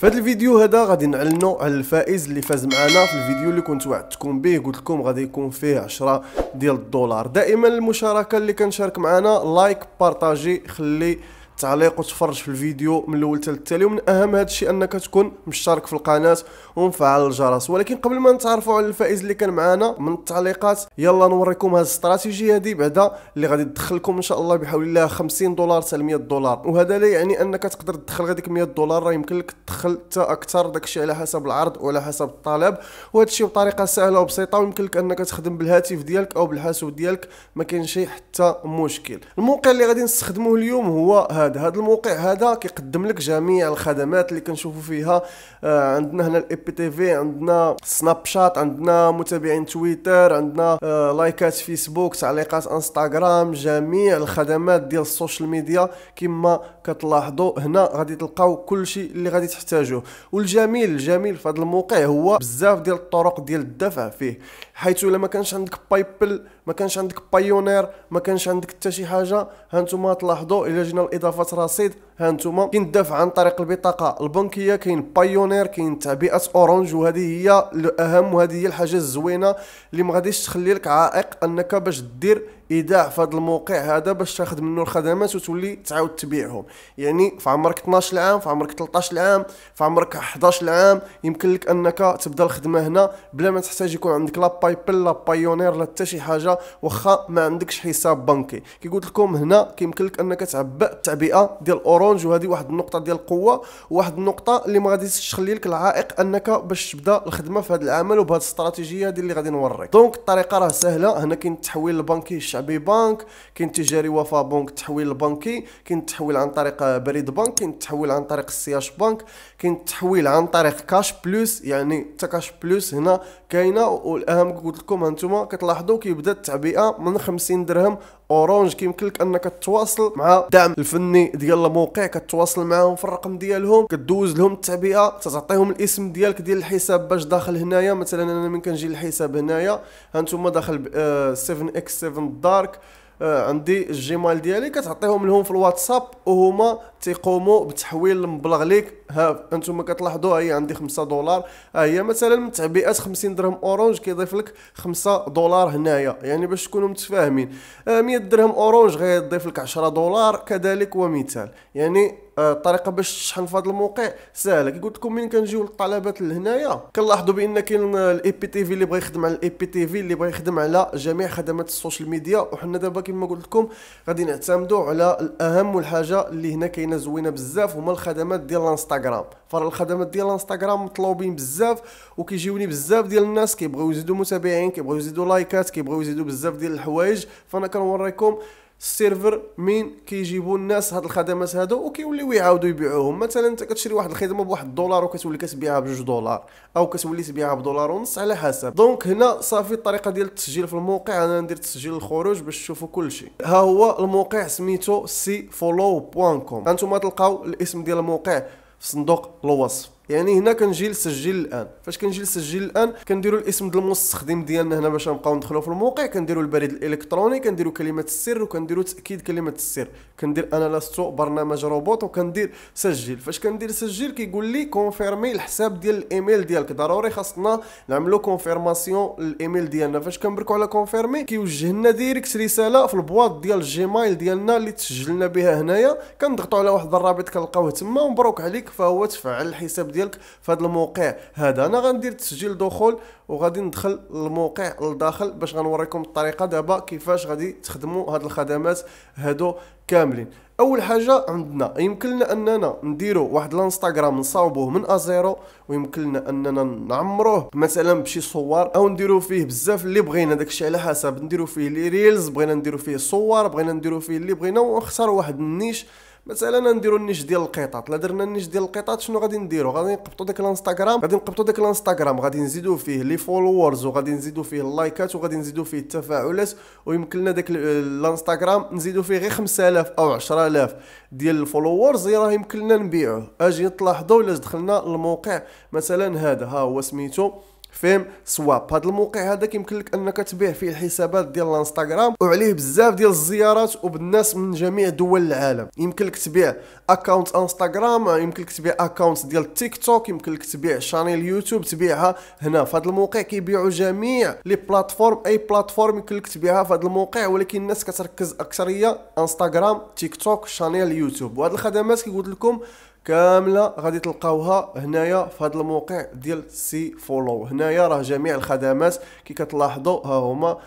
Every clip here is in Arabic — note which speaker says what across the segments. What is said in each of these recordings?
Speaker 1: في هذا الفيديو هذا غادي نعلنوا على الفائز اللي فاز معنا في الفيديو اللي كنت وعدتكم به قلت لكم غادي يكون فيه 10 ديال الدولار دائما المشاركه اللي كنشارك معنا لايك بارطاجي خلي التعليق وتفرج في الفيديو من الاول حتى التالي ومن اهم هذا الشيء انك تكون مشترك في القناه ومفعل الجرس ولكن قبل ما نتعرفوا على الفائز اللي كان معنا من التعليقات يلا نوريكم هذه الاستراتيجيه هذه بعدا اللي غادي تدخلكم ان شاء الله بحول الله 50 دولار حتى 100 دولار وهذا لا يعني انك تقدر تدخل غاديك 100 دولار راه يمكن لك تدخل حتى اكثر داكشي على حسب العرض وعلى حسب الطلب وهذا الشيء بطريقه سهله وبسيطه ويمكن لك انك تخدم بالهاتف ديالك او بالحاسوب ديالك ما كاين حتى مشكل الموقع اللي غادي نستخدموه اليوم هو هذا هذا الموقع هذا كيقدم لك جميع الخدمات اللي كنشوفوا فيها آه، عندنا هنا الاي بي تي في عندنا سناب شات عندنا متابعين تويتر عندنا آه، لايكات فيسبوك تعليقات انستغرام جميع الخدمات ديال السوشيال ميديا كما كتلاحظوا هنا غادي تلقاو كل شيء اللي غادي تحتاجوه والجميل الجميل في هذا الموقع هو بزاف ديال الطرق ديال الدفع فيه حيث الا ما كانش عندك بايبل ما كانش عندك بايونير ما كانش عندك حتى شي حاجه هانتوما تلاحظوا الا جينا لاضافه رصيد هانتوما الدفع عن طريق البطاقه البنكيه كاين بايونير كاين تعبئه اورانج وهذه هي الاهم وهذه هي الحاجه الزوينه اللي ما غاديش تخلي لك عائق انك باش دير ايداع في هذا الموقع هذا باش تاخذ منه الخدمات وتولي تعاود تبيعهم يعني في عمرك 12 عام في عمرك 13 عام في عمرك 11 عام يمكن لك انك تبدا الخدمه هنا بلا ما تحتاج يكون عندك لا بايبل لا بايونير لا حتى شي حاجه واخا ما عندكش حساب بنكي كي قلت لكم هنا كيمكن لك انك تعبئ التعبئه ديال اورانج وهذه واحد النقطه ديال القوه واحد النقطه اللي ما غاديش تخلي لك العائق انك باش تبدا الخدمه في هذا العمل وبهذه الاستراتيجيه هذه اللي غادي نوريك دونك الطريقه راه سهله هنا كاين التحويل البنكي الشعبي بنك كاين تجاري وفا بنك تحويل بنكي كاين تحويل عن طريق بريد بنك كاين تحويل عن طريق السياش بنك كاين تحويل عن طريق كاش بلس يعني حتى كاش بلس هنا كاينه والاهم قلت لكم هانتوما كتلاحظوا كيبدا التعبئه من 50 درهم اورانج كيمكن لك انك تتواصل مع الدعم الفني ديال الموقع كتواصل معاهم في الرقم ديالهم كدوز لهم التعبئه تعطيهم الاسم ديالك ديال الحساب باش داخل هنايا مثلا انا من كنجي للحساب هنايا هانتوما داخل 7 اكس 7 دارك آه، عندي الجيميل ديالي كتعطيهم لهم في الواتساب وهما تيقوموا بتحويل المبلغ ليك ها انتم كتلاحظوا هي عندي 5 دولار ها هي مثلا من تعبئات 50 درهم اورانج كيضيف لك 5 دولار هنايا يعني باش تكونوا متفاهمين 100 آه، درهم اورانج غيضيف لك 10 دولار كذلك ومثال يعني الطريقه آه، باش تشحن في هذا الموقع سهله كي قلت لكم من كنجيو للطلبات لهنايا كنلاحظوا بان كاين الاي بي تي في اللي بغى يخدم على الاي بي تي في اللي بغى يخدم على جميع خدمات السوشيال ميديا وحنا دابا كما قلت لكم غادي نعتمدوا على الاهم والحاجه اللي هنا كاينه زوينه بزاف هما الخدمات ديال الانستغرام فر الخدمات ديال الانستغرام مطلوبين بزاف وكيجيوني بزاف ديال الناس كيبغيو يزيدوا متابعين كيبغيو يزيدوا لايكات كيبغيو يزيدوا بزاف ديال الحوايج فانا كنوريكم السيرفر مين كيجيبوا الناس هاد الخدمات هادو وكيوليو يعاودوا يبيعوهم مثلا انت كتشري واحد الخدمه بواحد الدولار وكتولي كتبيعها بجوج دولار او كتولي تبيعها بدولار ونص على حسب دونك هنا صافي الطريقه ديال التسجيل في الموقع انا ندير تسجيل الخروج باش تشوفوا كلشي ها هو الموقع سميتو سي فولو بوان كوم انتم تلقاو الاسم ديال الموقع في صندوق الوصف يعني هنا كنجي نسجل الان فاش كنجي نسجل الان كنديروا الاسم ديال المستخدم ديالنا هنا باش نبقاو ندخلوا في الموقع كنديروا البريد الالكتروني كنديروا كلمه السر وكنديروا تاكيد كلمه السر كندير انا لاستو برنامج روبوت وكندير سجل فاش كندير سجل كيقول لي كونفيرمي الحساب ديال الايميل ديالك ضروري خاصنا نعملو كونفيرماسيون الايميل ديالنا فاش كنبركوا على كونفيرمي كيوجه لنا ديريكت رساله في البواط ديال الجيميل ديالنا اللي تسجلنا بها هنايا كنضغطوا على واحد الرابط كنلقاوه تما ومبروك عليك فهو تفعل الحساب ديالك في هذا الموقع هذا انا غندير تسجيل دخول وغادي ندخل الموقع لداخل باش غنوريكم الطريقه دابا كيفاش غادي تخدموا هاد الخدمات هادو كاملين اول حاجه عندنا يمكن لنا اننا نديرو واحد الانستغرام نصاوبوه من ازيرو ويمكن لنا اننا نعمروه مثلا بشي صور او نديرو فيه بزاف اللي بغينا داكشي على حسب نديرو فيه لي ريلز بغينا نديرو فيه صور بغينا نديرو فيه اللي بغينا ونختاروا واحد النيش مثلا نديرو النيش ديال القطط لا درنا النيش ديال القطط شنو غادي نديرو غادي نقبطو داك الانستغرام غادي نقبطو داك الانستغرام غادي نزيدو فيه لي فولورز وغادي نزيدو فيه اللايكات وغادي نزيدو فيه التفاعلات ويمكن لنا داك الانستغرام نزيدو فيه غير 5000 او 10000 ديال الفولورز راه يمكن لنا نبيعوه اجي تلاحظوا الا دخلنا الموقع مثلا هذا ها هو سميتو فهم سواب بهذا الموقع هذا كيمكن لك انك تبيع فيه الحسابات ديال الانستغرام وعليه بزاف ديال الزيارات وبالناس من جميع دول العالم يمكن لك تبيع اكونت انستغرام يمكن لك تبيع اكونت ديال تيك توك يمكن لك تبيع شانيل يوتيوب تبيعها هنا في هذا الموقع كيبيعوا جميع لي بلاتفورم اي بلاتفورم يمكن لك تبيعها في هذا الموقع ولكن الناس كتركز اكثريه انستغرام تيك توك شانيل يوتيوب وهاد الخدمات كيقول لكم كامله غادي تلقاوها هنايا في هذا الموقع ديال سي فولو هنايا راه جميع الخدمات كي كتلاحظوا ها هما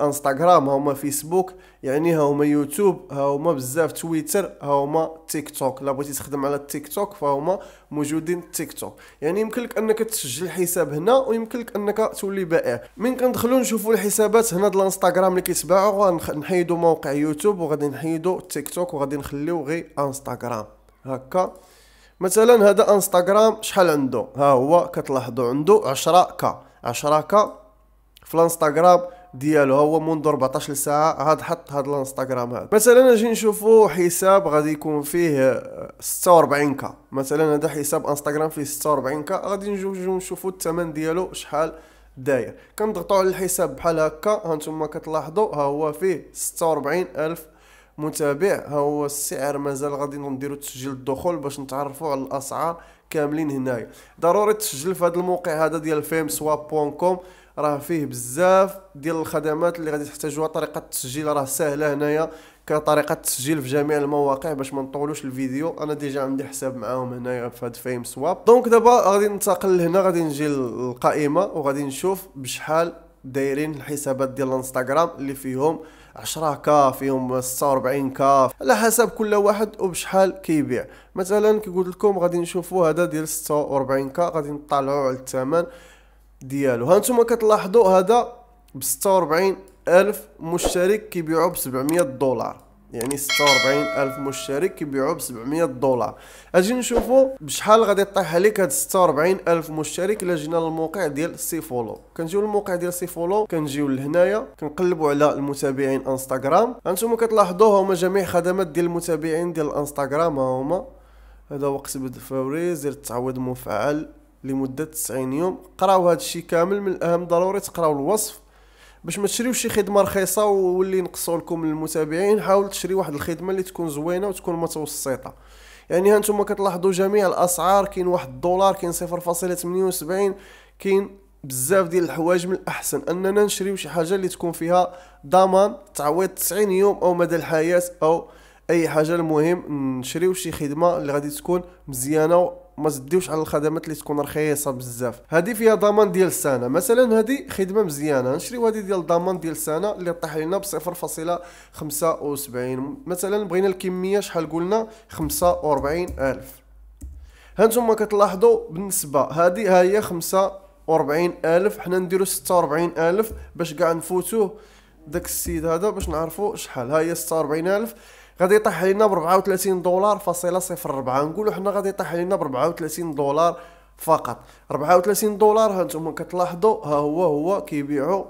Speaker 1: انستغرام ها هما فيسبوك يعني ها هما يوتيوب ها هما بزاف تويتر ها هما تيك توك لا بغيتي تخدم على التيك توك فهما موجودين تيك توك يعني يمكن لك انك تسجل حساب هنا ويمكن لك انك تولي بائع من كندخلوا نشوفوا الحسابات هنا ديال الانستغرام اللي كيتباعوا غنحيدوا موقع يوتيوب وغادي نحيدوا تيك توك وغادي نخليو غير انستغرام هكا مثلا هذا انستغرام شحال عنده ها هو كتلاحظوا عنده 10 ك 10 ك في الانستغرام ديالو هو منذ 14 ساعه هاد حط هاد الانستغرام هذا مثلا نجي نشوفوا حساب غادي يكون فيه 46 ك مثلا هذا حساب انستغرام فيه 46 ك غادي نجيو نشوفوا الثمن ديالو شحال داير كنضغطوا على الحساب بحال هكا ها نتوما كتلاحظوا ها هو فيه 46 الف متابع ها هو السعر مازال غادي نديرو تسجيل الدخول باش نتعرفوا على الاسعار كاملين هنايا ضروري تسجل في هذا الموقع هذا ديال فيم بون كوم راه فيه بزاف ديال الخدمات اللي غادي تحتاجوها طريقه التسجيل راه سهله هنايا كطريقه التسجيل في جميع المواقع باش ما نطولوش الفيديو انا ديجا عندي حساب معاهم هنايا في هاد فيم سواب دونك دابا غادي ننتقل لهنا غادي نجي للقائمه وغادي نشوف بشحال دايرين الحسابات ديال الانستغرام اللي فيهم 10 كا فيهم 46 كا على حسب كل واحد وبشحال كيبيع مثلا كي قلت لكم غادي نشوفوا هذا ديال 46 كا غادي نطلعوا على الثمن ديالو هانتوما كتلاحظوا هذا ب 46 الف مشترك كيبيعوا ب 700 دولار يعني 46000 مشترك كيبيعوا ب 700 دولار اجي نشوفوا بشحال غادي طيح عليك هاد 46000 مشترك الا جينا للموقع ديال سي فولو كنجيو للموقع ديال سي فولو كنجيو لهنايا كنقلبوا على المتابعين انستغرام انتم كتلاحظوا هما جميع الخدمات ديال المتابعين ديال الانستغرام ها هما هذا وقت بدء فوري زر التعويض مفعل لمده 90 يوم قراو هذا الشيء كامل من الاهم ضروري تقراو الوصف باش ما تشريوش شي خدمه رخيصه واللي ينقصوا لكم المتابعين حاول تشري واحد الخدمه اللي تكون زوينه وتكون متوسطه يعني ها نتوما كتلاحظوا جميع الاسعار كاين واحد الدولار كاين 0.78 كاين بزاف ديال الحوايج من الاحسن اننا نشريو شي حاجه اللي تكون فيها ضمان تعويض 90 يوم او مدى الحياه او اي حاجه المهم نشريو شي خدمه اللي غادي تكون مزيانه وما تديوش على الخدمات اللي تكون رخيصه بزاف هذه فيها ضمان ديال السنه مثلا هذه خدمه مزيانه نشريو هذه ديال الضمان ديال السنه اللي طاح لنا ب 0.75 مثلا بغينا الكميه شحال قلنا 45000 هانتوما كتلاحظوا بالنسبه هذه ها هي 45000 حنا نديرو 46000 باش كاع نفوتوه داك السيد هذا باش نعرفوا شحال ها هي 46000 غادي يطيح علينا ب 34 دولار فاصله صفر ربعة نقولوا حنا غادي يطيح علينا ب 34 دولار فقط 34 دولار ها انتم كتلاحظوا ها هو هو كيبيعوا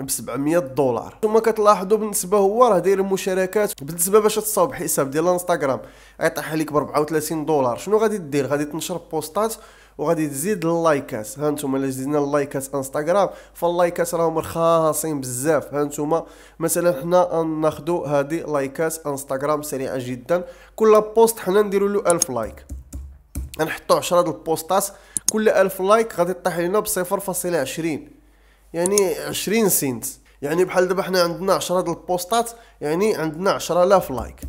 Speaker 1: ب 700 دولار ثم كتلاحظوا بالنسبه هو راه داير المشاركات بالنسبه باش تصاوب حساب ديال الانستغرام يطيح عليك ب 34 دولار شنو غادي دير غادي تنشر بوستات وغادي تزيد اللايكات ها نتوما الا زدنا اللايكات انستغرام فاللايكات راهم رخاصين بزاف ها نتوما مثلا حنا ناخذوا هذه لايكات انستغرام سريعه جدا كل بوست حنا نديروا له 1000 لايك نحطوا 10 د البوستات كل 1000 لايك غادي طيح لينا ب 0.20 يعني 20 سنت يعني بحال دابا حنا عندنا 10 د البوستات يعني عندنا 10000 لايك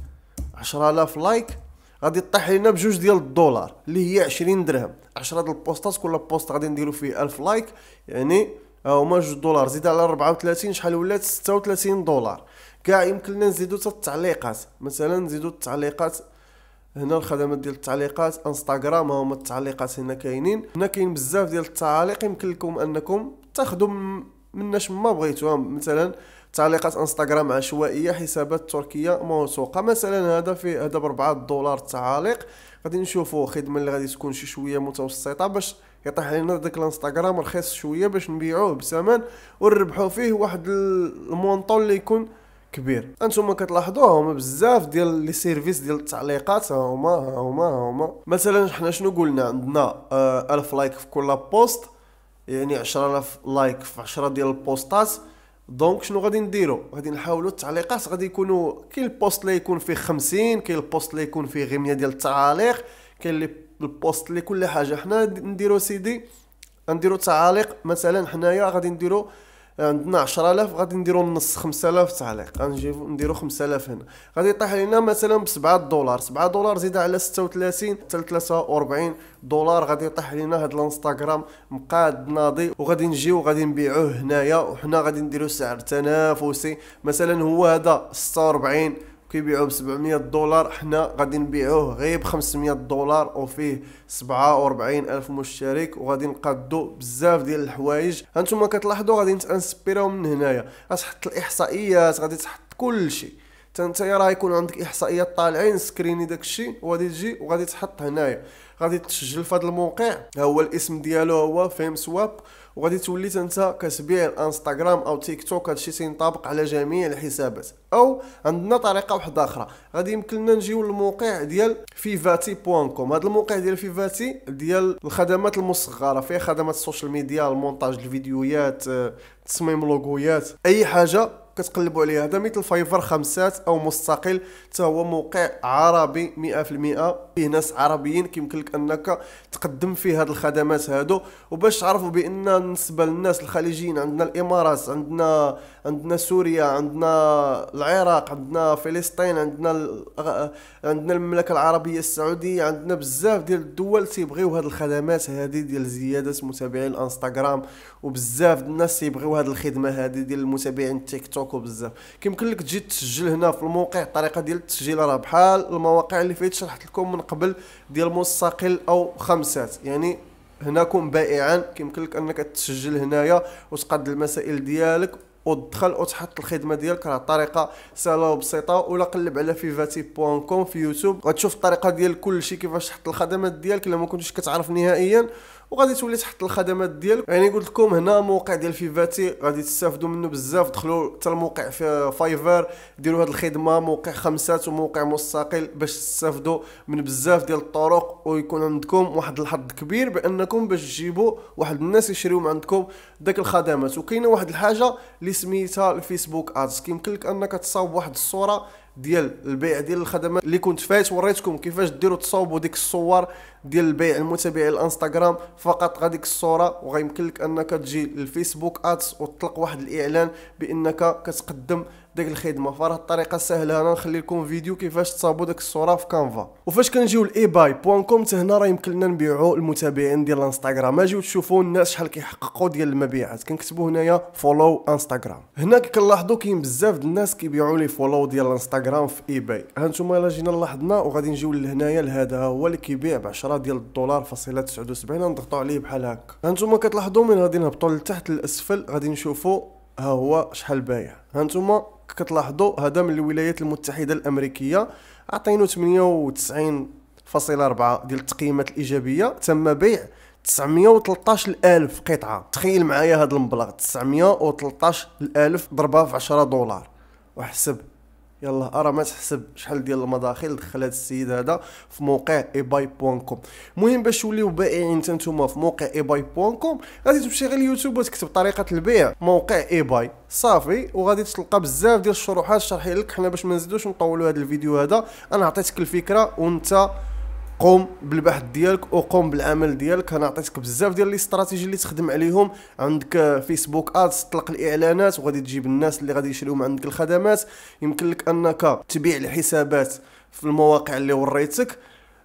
Speaker 1: 10000 لايك غادي طيح لينا بجوج ديال الدولار اللي هي 20 درهم 10 د البوستات كل بوست غادي نديرو فيه 1000 لايك يعني ها هما جوج دولار زيد على 34 شحال ولات 36 دولار كاع يمكن لنا نزيدو حتى التعليقات مثلا نزيدو التعليقات هنا الخدمات ديال التعليقات انستغرام هما التعليقات هنا كاينين هنا كاين بزاف ديال التعاليق يمكن لكم انكم تاخذوا مناش ما بغيتو مثلا تعليقات انستغرام عشوائيه حسابات تركيه موثوقه مثلا هذا في هذا ب 4 دولار التعاليق غادي نشوفوا خدمه اللي غادي تكون شي شويه متوسطه باش يطيح علينا داك الانستغرام رخيص شويه باش نبيعوه بثمن ونربحوا فيه واحد المونطون اللي يكون كبير انتم كتلاحظوا هما بزاف ديال لي سيرفيس ديال التعليقات ها هما هما هما مثلا حنا شنو قلنا عندنا 1000 آه لايك في كل بوست يعني 10000 لايك في 10 ديال البوستات دونك شنو غادي نديرو غادي نحاولوا التعليقات غادي يكونوا كاين البوست اللي يكون فيه 50 كاين البوست اللي يكون فيه غير 100 ديال التعاليق كاين البوست اللي كل حاجه حنا نديرو سيدي نديرو تعاليق مثلا حنايا غادي نديرو عندنا 10000 غادي نديرو النص 5000 تعليق غنجيبو نديرو 5000 هنا غادي يطيح لينا مثلا ب 7 دولار 7 دولار زيد على 36 حتى 43 دولار غادي يطيح لينا هاد الانستغرام مقاد ناضي وغادي نجيو غادي نبيعوه هنايا وحنا غادي نديرو سعر تنافسي مثلا هو هذا 46 كيبيعوه ب 700 دولار حنا غادي نبيعوه غير ب 500 دولار وفيه 47 الف مشترك وغادي نقادو بزاف ديال الحوايج هانتوما كتلاحظوا غادي نتانسبيراو من هنايا غتحط الاحصائيات غادي تحط كل شيء انت راه يكون عندك احصائيات طالعين سكريني داكشي وغادي تجي وغادي تحط هنايا غادي تسجل في هذا الموقع ها هو الاسم ديالو هو فيم سواب وغادي تولي انت كتبيع انستغرام او تيك توك هادشي تينطبق على جميع الحسابات او عندنا طريقه واحده اخرى غادي يمكن لنا نجيو للموقع ديال فيفاتي بوان كوم هذا الموقع ديال فيفاتي ديال الخدمات المصغره فيه خدمات السوشيال ميديا المونتاج الفيديوهات اه، تصميم لوغويات اي حاجه كتقلبوا عليه هذا مثل فايفر خمسات او مستقل حتى هو موقع عربي 100% فيه ناس عربيين كيمكن لك انك تقدم فيه هاد الخدمات هادو وباش تعرفوا بان بالنسبه للناس الخليجيين عندنا الامارات عندنا عندنا سوريا عندنا العراق عندنا فلسطين عندنا عندنا المملكه العربيه السعوديه عندنا بزاف ديال الدول تيبغيو هاد الخدمات هادي ديال زياده متابعين الانستغرام وبزاف الناس تيبغيو هاد الخدمه هادي ديال المتابعين التيك توك وبزاف كيمكن لك تجي تسجل هنا في الموقع الطريقه ديال التسجيل راه بحال المواقع اللي فيت شرحت لكم من قبل ديال مستقل او خمسات يعني هنا كن بائعا كيمكن لك انك تسجل هنايا وتقاد المسائل ديالك ودخل وتحط الخدمه ديالك راه طريقه سهله وبسيطه ولا قلب على فيفاتي بوان كوم في يوتيوب غتشوف الطريقه ديال كلشي كيفاش تحط الخدمات ديالك الا ما كنتش كتعرف نهائيا وغادي تولي تحط الخدمات ديالك يعني قلت لكم هنا موقع ديال فيفاتي غادي تستافدوا منه بزاف دخلوا حتى الموقع في فايفر ديروا هذه الخدمه موقع خمسات وموقع مستقل باش تستافدوا من بزاف ديال الطرق ويكون عندكم واحد الحظ كبير بانكم باش تجيبوا واحد الناس يشريو من عندكم داك الخدمات وكاينه واحد الحاجه اللي سميتها الفيسبوك ادز كيمكن لك انك تصاوب واحد الصوره ديال البيع ديال الخدمات اللي كنت فايت وريتكم كيفاش ديروا تصاوبوا ديك الصور ديال البيع المتابعين الانستغرام فقط غاديك الصوره وغيمكن لك انك تجي للفيسبوك ادس وتطلق واحد الاعلان بانك كتقدم ديك الخدمه فراه الطريقه سهله انا نخلي لكم فيديو كيفاش تصاوبوا ديك الصوره في كانفا وفاش كنجيو لاي باي بوان كوم حتى هنا راه يمكن لنا نبيعوا المتابعين ديال الانستغرام اجيو تشوفوا الناس شحال كيحققوا ديال المبيعات كنكتبوا هنايا فولو انستغرام هنا كنلاحظوا كاين بزاف ديال الناس كيبيعوا لي فولو ديال الانستغرام في اي باي هانتوما الا جينا لاحظنا وغادي نجيو لهنايا لهذا هو اللي كيبيع ب 10 ديال الدولار فاصله 79 غنضغطوا عليه بحال هكا هانتوما كتلاحظوا من غادي نهبطوا لتحت للاسفل غادي نشوفوا ها هو شحال بايع هانتوما كتلاحظوا هذا من الولايات المتحده الامريكيه عطينو 98 فاصلة 4 ديال التقييمات الايجابيه تم بيع 913 الف قطعه تخيل معايا هذا المبلغ 913 الف ضربها في 10 دولار وحسب يلا ارى ما تحسب شحال ديال المداخل دخل هذا السيد هذا في موقع ايباي بوان كوم المهم باش توليو بائعين حتى نتوما في موقع ايباي بوان كوم غادي تمشي غير اليوتيوب وتكتب طريقه البيع موقع ايباي صافي وغادي تلقى بزاف ديال الشروحات شرحي لك حنا باش ما نزيدوش نطولوا هذا الفيديو هذا انا عطيتك الفكره وانت قوم بالبحث ديالك وقوم بالعمل ديالك انا عطيتك بزاف ديال استراتيجي اللي تخدم عليهم عندك فيسبوك ادز تطلق الاعلانات وغادي تجيب الناس اللي غادي يشريو عندك الخدمات يمكن لك انك تبيع الحسابات في المواقع اللي وريتك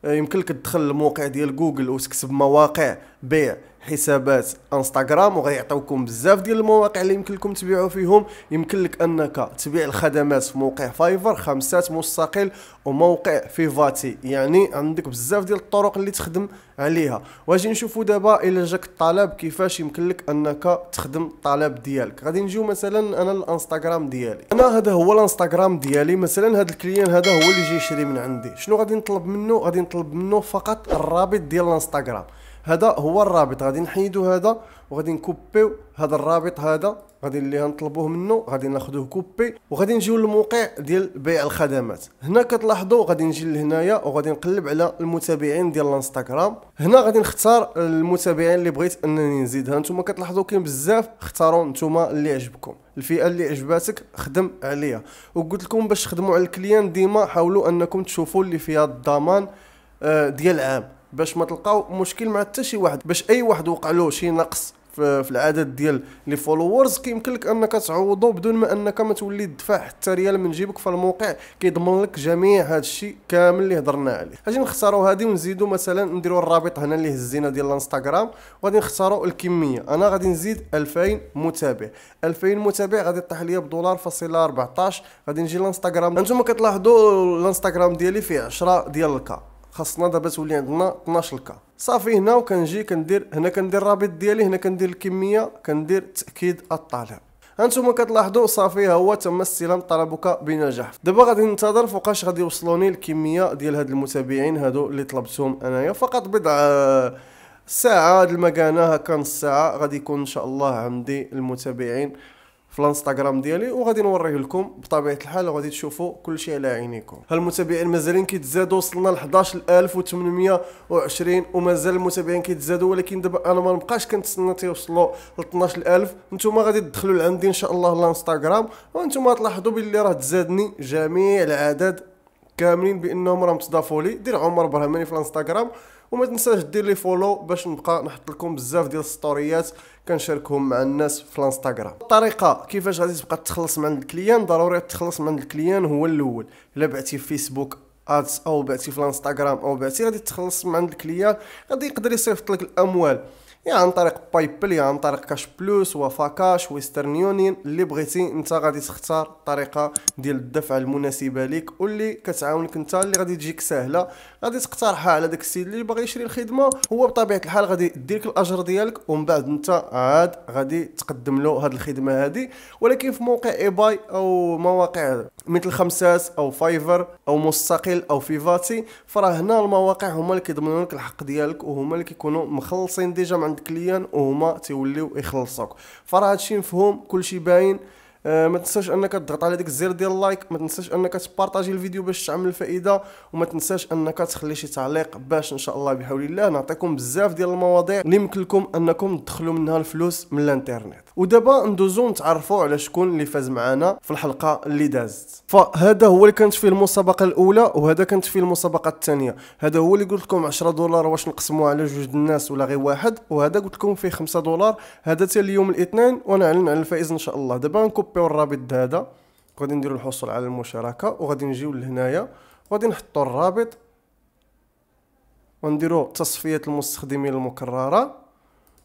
Speaker 1: آه، يمكن لك تدخل للموقع ديال جوجل وتكتب مواقع بيع حسابات انستغرام وغيعطيوكم بزاف ديال المواقع اللي يمكن لكم تبيعوا فيهم يمكن لك انك تبيع الخدمات في موقع فايفر خمسات مستقل وموقع فيفاتي يعني عندك بزاف ديال الطرق اللي تخدم عليها واجي نشوفوا دابا الى جاك الطلب كيفاش يمكن لك انك تخدم الطلب ديالك غادي نجيو مثلا انا الانستغرام ديالي انا هذا هو الانستغرام ديالي مثلا هذا الكليان هذا هو اللي جاي يشري من عندي شنو غادي نطلب منه غادي نطلب منه فقط الرابط ديال الانستغرام هذا هو الرابط غادي نحيدو هذا وغادي نكوبيو هذا الرابط هذا غادي اللي غنطلبوه منه غادي ناخذوه كوبي وغادي نجيو للموقع ديال بيع الخدمات هنا كتلاحظوا غادي نجي لهنايا وغادي نقلب على المتابعين ديال الانستغرام هنا غادي نختار المتابعين اللي بغيت انني نزيدها نتوما كتلاحظوا كاين بزاف اختاروا نتوما اللي عجبكم الفئه اللي عجباتك خدم عليها وقلت لكم باش تخدموا على الكليان ديما حاولوا انكم تشوفوا اللي فيها الضمان آه، ديال عام باش ما تلقاو مشكل مع حتى شي واحد باش اي واحد وقع له شي نقص في العدد ديال لي فولورز كيمكن لك انك تعوضو بدون ما انك ما تولي تدفع حتى ريال من جيبك فالموقع كيضمن لك جميع هذا الشيء كامل اللي هضرنا عليه اجي نختاروا هذه ونزيدوا مثلا نديروا الرابط هنا اللي هزينا ديال الانستغرام وغادي نختاروا الكميه انا غادي نزيد 2000 متابع 2000 متابع غادي طيح ليا بدولار فاصله 14 غادي نجي لانستغرام انتم كتلاحظوا الانستغرام ديالي فيه 10 ديال الكا خاصنا دابا تولي عندنا 12 كا صافي هنا وكنجي كندير هنا كندير الرابط ديالي هنا كندير الكميه كندير تاكيد الطالب هانتوما كتلاحظوا صافي ها هو تم استلام طلبك بنجاح دابا غادي ننتظر فوقاش غادي يوصلوني الكميه ديال هاد المتابعين هادو اللي طلبتهم انايا فقط بضع آه، ساعه هاد المكانه هكا نص ساعه غادي يكون ان شاء الله عندي المتابعين في الانستغرام ديالي وغادي نوريه لكم بطبيعه الحال وغادي تشوفوا كل شيء على عينيكم هالمتابعين مازالين كيتزادوا وصلنا ل 11820 ومازال المتابعين كيتزادوا ولكن دابا انا ما نبقاش كنتسنى تيوصلوا ل 12000 نتوما غادي تدخلوا لعندي ان شاء الله الانستغرام وانتم تلاحظوا باللي راه تزادني جميع العدد كاملين بانهم راه متضافوا لي دير عمر برهماني في الانستغرام وما تنساش دير لي فولو باش نبقى نحط لكم بزاف ديال السطوريات كنشاركهم مع الناس في الانستغرام الطريقه كيفاش غادي تبقى تخلص من الكليان ضروري تخلص من الكليان هو الاول الا بعتي في فيسبوك ادس او بعتي في الانستغرام او بعتي غادي تخلص من عند الكليان غادي يقدر يصيفط لك الاموال يا يعني عن طريق بايبل يا يعني عن طريق كاش بلوس كاش ويسترن يونين اللي بغيتي انت غادي تختار الطريقه ديال الدفع المناسبه ليك واللي كتعاونك انت اللي غادي تجيك سهله غادي تقترحها على داك السيد اللي باغي يشري الخدمه هو بطبيعه الحال غادي يديك الاجر ديالك ومن بعد انت عاد غادي تقدم له هذه الخدمه هذه ولكن في موقع اي باي او مواقع مثل خمسات او فايفر او مستقل او فيفاتي فراه هنا المواقع هما اللي كيضمنوا لك الحق ديالك وهما اللي كيكونوا مخلصين ديجا مع عند كليان وهما تيوليو يخلصوك فراه هادشي مفهوم كلشي باين آه، ما تنساش انك تضغط على ديك الزر ديال اللايك ما تنساش انك تبارطاجي الفيديو باش تعمل الفائده وما تنساش انك تخلي شي تعليق باش ان شاء الله بحول الله نعطيكم بزاف ديال المواضيع اللي يمكن لكم انكم تدخلوا منها الفلوس من الانترنت ودابا ندوزو نتعرفوا على شكون اللي فاز معنا في الحلقه اللي دازت فهذا هو اللي كانت فيه المسابقه الاولى وهذا كانت فيه المسابقه الثانيه هذا هو اللي قلت لكم 10 دولار واش نقسموا على جوج الناس ولا غير واحد وهذا قلت لكم فيه 5 دولار هذا حتى اليوم الاثنين ونعلن على الفائز ان شاء الله دابا نكوبيو الرابط هذا وغادي نديروا الحصول على المشاركه وغادي نجيو لهنايا وغادي نحطوا الرابط ونديروا تصفيه المستخدمين المكرره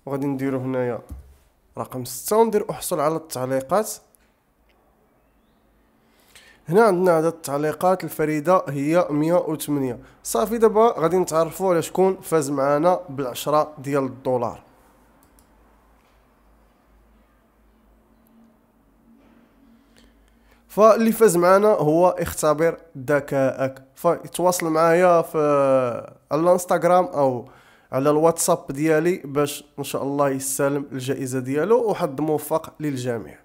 Speaker 1: وغادي نديروا هنايا رقم ستة وندير احصل على التعليقات هنا عندنا عدد التعليقات الفريده هي 108 صافي دابا غادي نتعرفوا على شكون فاز معنا بالعشرة ديال الدولار فاللي فاز معنا هو اختبر ذكائك فيتواصل معايا في الانستغرام او على الواتساب ديالي باش ان شاء الله يستلم الجائزه ديالو وحظ موفق للجميع